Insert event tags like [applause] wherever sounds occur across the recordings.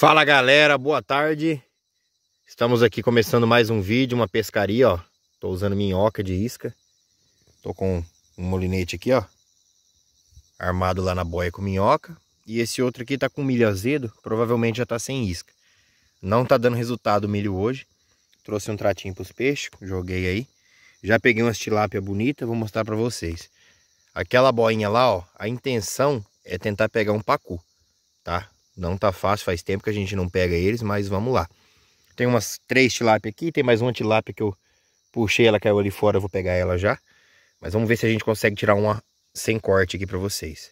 Fala galera, boa tarde. Estamos aqui começando mais um vídeo, uma pescaria, ó. Tô usando minhoca de isca. Tô com um molinete aqui, ó. Armado lá na boia com minhoca. E esse outro aqui tá com milho azedo, provavelmente já tá sem isca. Não tá dando resultado o milho hoje. Trouxe um tratinho pros peixes, joguei aí. Já peguei umas tilápia bonita, vou mostrar pra vocês. Aquela boinha lá, ó, a intenção é tentar pegar um pacu, tá? Não tá fácil, faz tempo que a gente não pega eles, mas vamos lá. Tem umas três tilápia aqui, tem mais uma tilápia que eu puxei, ela caiu ali fora, eu vou pegar ela já. Mas vamos ver se a gente consegue tirar uma sem corte aqui para vocês.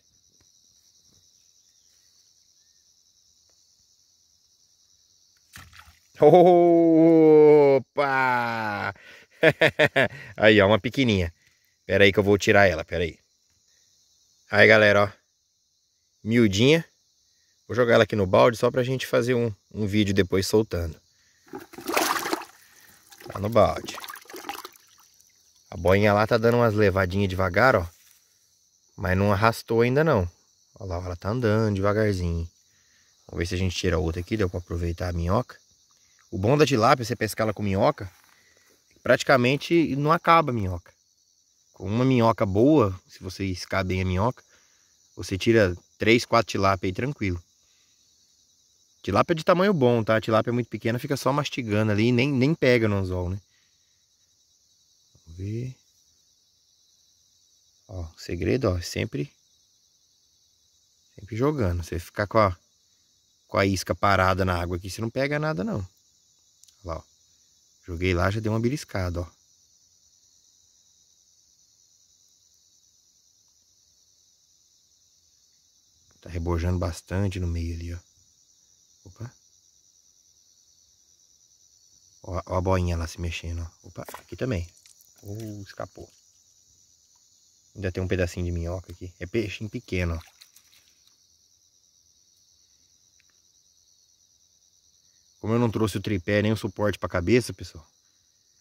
Opa! [laughs] aí, ó, uma pequenininha. Pera aí que eu vou tirar ela, pera aí. Aí, galera, ó. Miudinha. Vou jogar ela aqui no balde só para a gente fazer um, um vídeo depois soltando. Tá no balde. A boinha lá tá dando umas levadinhas devagar, ó. Mas não arrastou ainda não. Olha lá, ela tá andando devagarzinho. Vamos ver se a gente tira outra aqui, deu para aproveitar a minhoca. O bom é da tilápia, você pescar ela com minhoca, praticamente não acaba a minhoca. Com uma minhoca boa, se você escar bem a minhoca, você tira 3, 4 tilápia aí tranquilo. Tilápia é de tamanho bom, tá? Tilápia é muito pequena, fica só mastigando ali e nem, nem pega no anzol, né? Vamos ver. Ó, o segredo, ó, é sempre... Sempre jogando. Você ficar com a, com a isca parada na água aqui, você não pega nada, não. Olha lá, ó. Joguei lá, já deu uma beliscada, ó. Tá rebojando bastante no meio ali, ó. Opa. Ó, ó a boinha lá se mexendo, ó. Opa, aqui também. Uh, escapou. Ainda tem um pedacinho de minhoca aqui. É peixinho pequeno, ó. Como eu não trouxe o tripé nem o suporte para cabeça, pessoal.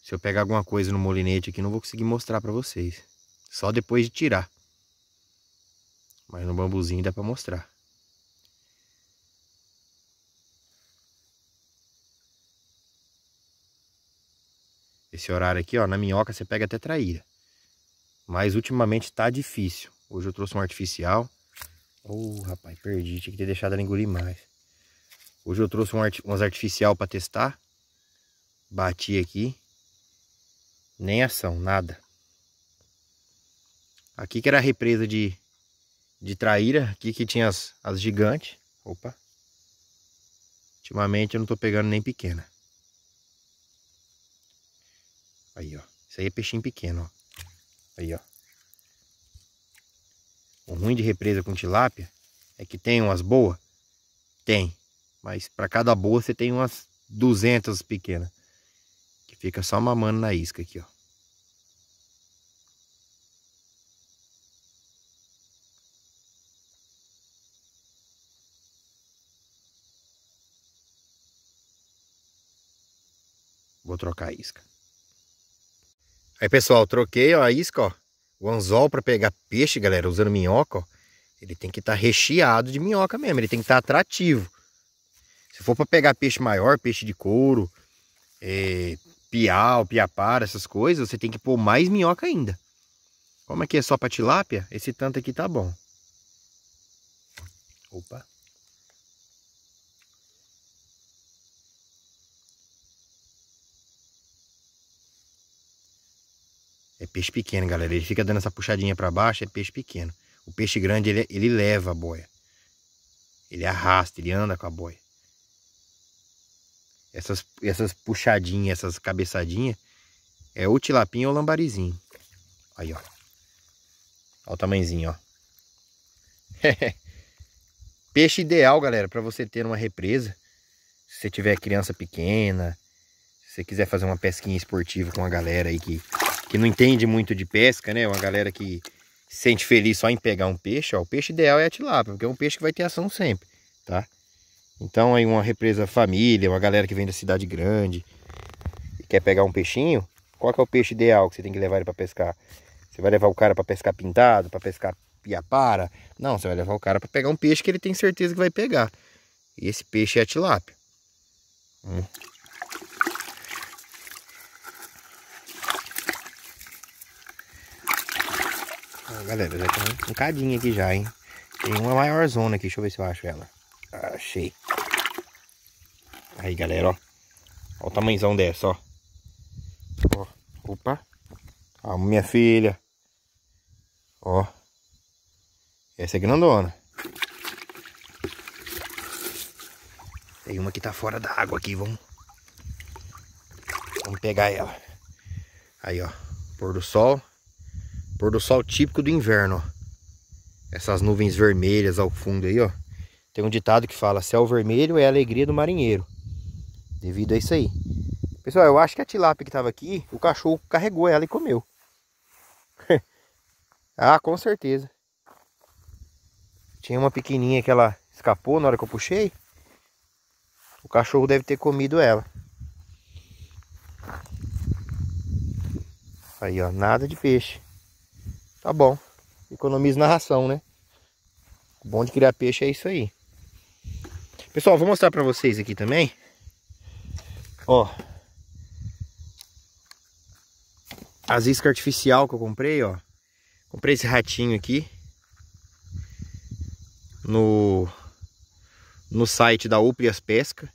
Se eu pegar alguma coisa no molinete aqui, não vou conseguir mostrar para vocês. Só depois de tirar. Mas no bambuzinho dá para mostrar. Esse horário aqui, ó, na minhoca você pega até traíra. Mas ultimamente tá difícil. Hoje eu trouxe um artificial. Ô, oh, rapaz, perdi. Tinha que ter deixado ela engolir mais. Hoje eu trouxe um art... umas artificial para testar. Bati aqui. Nem ação, nada. Aqui que era a represa de, de traíra. Aqui que tinha as, as gigantes. Opa. Ultimamente eu não tô pegando nem pequena. Aí, ó. Isso aí é peixinho pequeno, ó. Aí, ó. O ruim de represa com tilápia é que tem umas boas? Tem. Mas para cada boa você tem umas 200 pequenas. Que fica só mamando na isca aqui, ó. Vou trocar a isca. Aí, pessoal, troquei ó, a isca, ó. O anzol para pegar peixe, galera, usando minhoca, ó. Ele tem que estar tá recheado de minhoca mesmo. Ele tem que estar tá atrativo. Se for para pegar peixe maior, peixe de couro, é, piau, piapara, essas coisas, você tem que pôr mais minhoca ainda. Como aqui é só para tilápia, esse tanto aqui tá bom. Opa. É peixe pequeno, galera. Ele fica dando essa puxadinha para baixo, é peixe pequeno. O peixe grande, ele, ele leva a boia. Ele arrasta, ele anda com a boia. Essas, essas puxadinhas, essas cabeçadinhas, é o tilapinha ou o lambarizinho. Aí, ó. Olha o tamanhozinho, ó. [laughs] peixe ideal, galera, para você ter uma represa. Se você tiver criança pequena, se você quiser fazer uma pesquinha esportiva com a galera aí que que não entende muito de pesca, né? Uma galera que se sente feliz só em pegar um peixe, ó, o peixe ideal é a tilápia, porque é um peixe que vai ter ação sempre, tá? Então aí uma represa família, uma galera que vem da cidade grande e quer pegar um peixinho, qual que é o peixe ideal que você tem que levar ele para pescar? Você vai levar o cara para pescar pintado, para pescar piapara? Não, você vai levar o cara para pegar um peixe que ele tem certeza que vai pegar. E esse peixe é a tilápia. Hum. Ah, galera, já tem um cadinho aqui já, hein? Tem uma maior zona aqui. Deixa eu ver se eu acho ela. Achei. Aí, galera, ó. Olha o tamanhozão dessa, ó. Ó. Opa. a ah, minha filha. Ó. Essa é grandona. Tem uma que tá fora da água aqui, vamos. Vamos pegar ela. Aí, ó. Pôr do sol. Pôr do sol típico do inverno, ó. Essas nuvens vermelhas ao fundo aí, ó. Tem um ditado que fala, céu vermelho é a alegria do marinheiro. Devido a isso aí. Pessoal, eu acho que a tilápia que tava aqui, o cachorro carregou ela e comeu. [laughs] ah, com certeza. Tinha uma pequenininha que ela escapou na hora que eu puxei. O cachorro deve ter comido ela. Aí, ó, nada de peixe. Tá bom. Economiza na ração, né? O bom de criar peixe é isso aí. Pessoal, vou mostrar pra vocês aqui também. Ó. As iscas artificial que eu comprei, ó. Comprei esse ratinho aqui. No... No site da Uprias Pesca.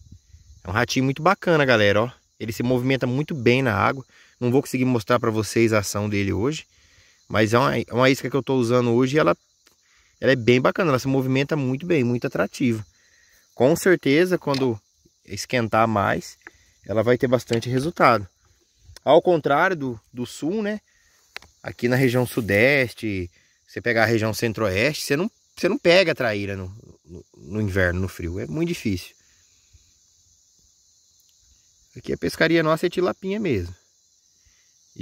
É um ratinho muito bacana, galera, ó. Ele se movimenta muito bem na água. Não vou conseguir mostrar pra vocês a ação dele hoje. Mas é uma, é uma isca que eu estou usando hoje ela, ela é bem bacana, ela se movimenta muito bem, muito atrativa. Com certeza, quando esquentar mais, ela vai ter bastante resultado. Ao contrário do, do sul, né? Aqui na região sudeste, você pegar a região centro-oeste, você não, você não pega traíra no, no, no inverno, no frio. É muito difícil. Aqui a pescaria nossa é tilapinha mesmo.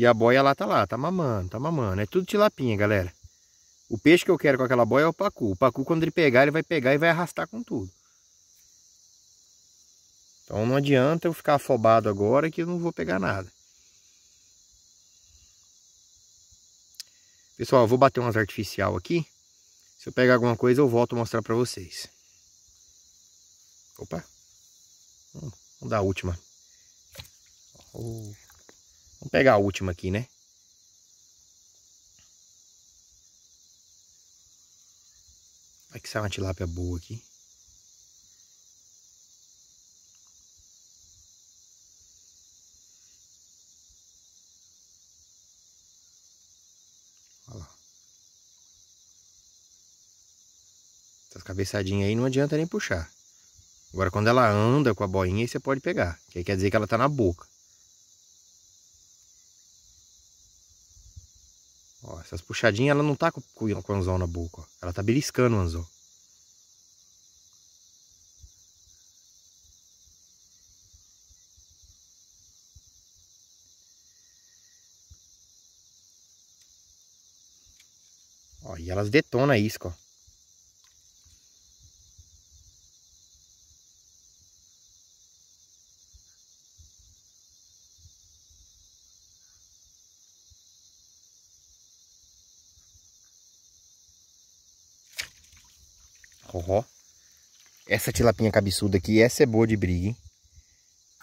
E a boia lá tá lá, tá mamando, tá mamando. É tudo tilapinha, galera. O peixe que eu quero com aquela boia é o pacu. O pacu, quando ele pegar, ele vai pegar e vai arrastar com tudo. Então não adianta eu ficar afobado agora que eu não vou pegar nada. Pessoal, eu vou bater umas artificial aqui. Se eu pegar alguma coisa, eu volto a mostrar pra vocês. Opa. Hum, vamos dar a última. Oh. Vamos pegar a última aqui, né? Vai que sai uma tilápia boa aqui. Olha lá. Essas cabeçadinhas aí não adianta nem puxar. Agora quando ela anda com a boinha, aí você pode pegar. Que aí quer dizer que ela tá na boca. Essas puxadinhas, ela não tá com, com o anzol na boca, ó. Ela tá beliscando o anzol. Ó, e elas detonam a isca, ó. Essa tilapinha cabeçuda aqui, essa é boa de briga, hein?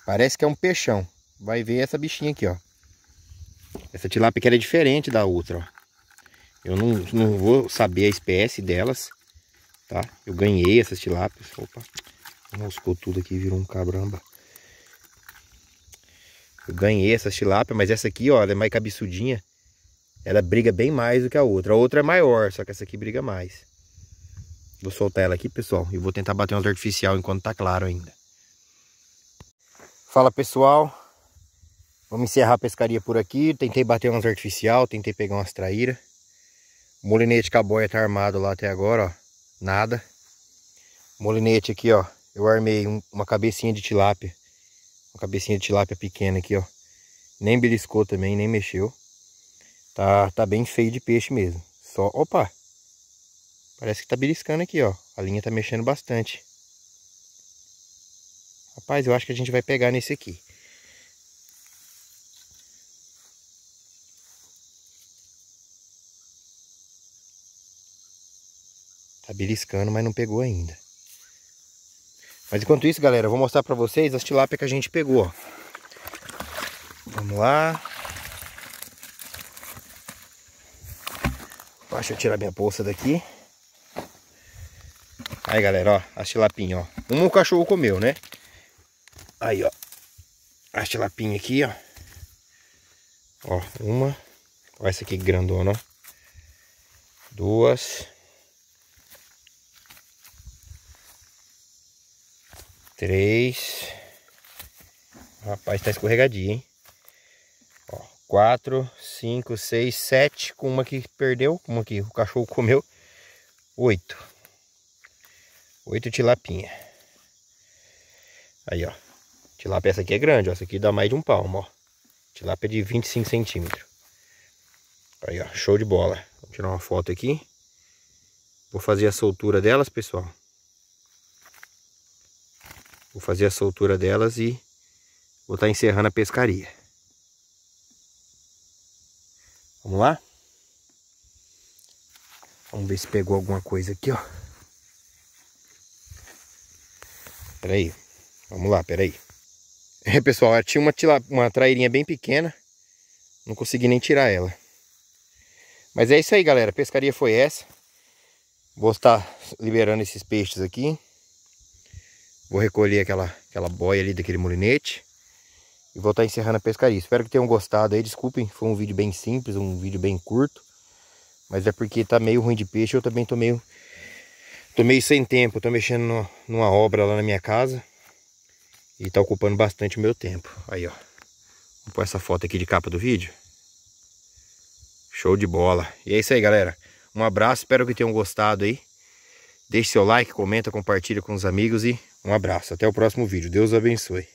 Parece que é um peixão. Vai ver essa bichinha aqui, ó. Essa tilápia que era diferente da outra, ó. Eu não, não vou saber a espécie delas, tá? Eu ganhei essas tilápias. Opa, moscou tudo aqui, virou um cabramba. Eu ganhei essas tilápias, mas essa aqui, ó, ela é mais cabeçudinha. Ela briga bem mais do que a outra. A outra é maior, só que essa aqui briga mais. Vou soltar ela aqui, pessoal, e vou tentar bater um artificial enquanto tá claro ainda. Fala, pessoal. Vamos encerrar a pescaria por aqui. Tentei bater umas artificial, tentei pegar umas traíra. O molinete com a boia tá armado lá até agora, ó. Nada. molinete aqui, ó. Eu armei um, uma cabecinha de tilápia. Uma cabecinha de tilápia pequena aqui, ó. Nem beliscou também, nem mexeu. Tá, tá bem feio de peixe mesmo. Só, opa, Parece que tá beliscando aqui, ó. A linha tá mexendo bastante. Rapaz, eu acho que a gente vai pegar nesse aqui. Tá beliscando, mas não pegou ainda. Mas enquanto isso, galera, eu vou mostrar pra vocês as tilápia que a gente pegou, ó. Vamos lá. Deixa eu tirar minha bolsa daqui. Aí, galera, ó, a tilapinha, ó. Uma o cachorro comeu, né? Aí, ó. A tilapinha aqui, ó. Ó, uma. olha essa aqui grandona, ó. Duas. Três. Rapaz, tá escorregadinho, hein? Ó, quatro, cinco, seis, sete. Com uma que perdeu, uma que o cachorro comeu. Oito. Oito tilapinha. Aí, ó. Tilápia essa aqui é grande, ó. Essa aqui dá mais de um palmo, ó. Tilápia de 25 centímetros. Aí, ó. Show de bola. Vou tirar uma foto aqui. Vou fazer a soltura delas, pessoal. Vou fazer a soltura delas e vou estar tá encerrando a pescaria. Vamos lá? Vamos ver se pegou alguma coisa aqui, ó. Peraí. Vamos lá, peraí. É, pessoal, tinha uma, uma trairinha bem pequena. Não consegui nem tirar ela. Mas é isso aí, galera. A pescaria foi essa. Vou estar liberando esses peixes aqui. Vou recolher aquela, aquela boia ali daquele molinete. E vou estar encerrando a pescaria. Espero que tenham gostado aí. Desculpem, foi um vídeo bem simples, um vídeo bem curto. Mas é porque tá meio ruim de peixe. Eu também tô meio Tô meio sem tempo, tô mexendo no, numa obra lá na minha casa. E tá ocupando bastante o meu tempo. Aí, ó. Vou pôr essa foto aqui de capa do vídeo. Show de bola. E é isso aí, galera. Um abraço, espero que tenham gostado aí. Deixe seu like, comenta, compartilha com os amigos e um abraço. Até o próximo vídeo. Deus abençoe.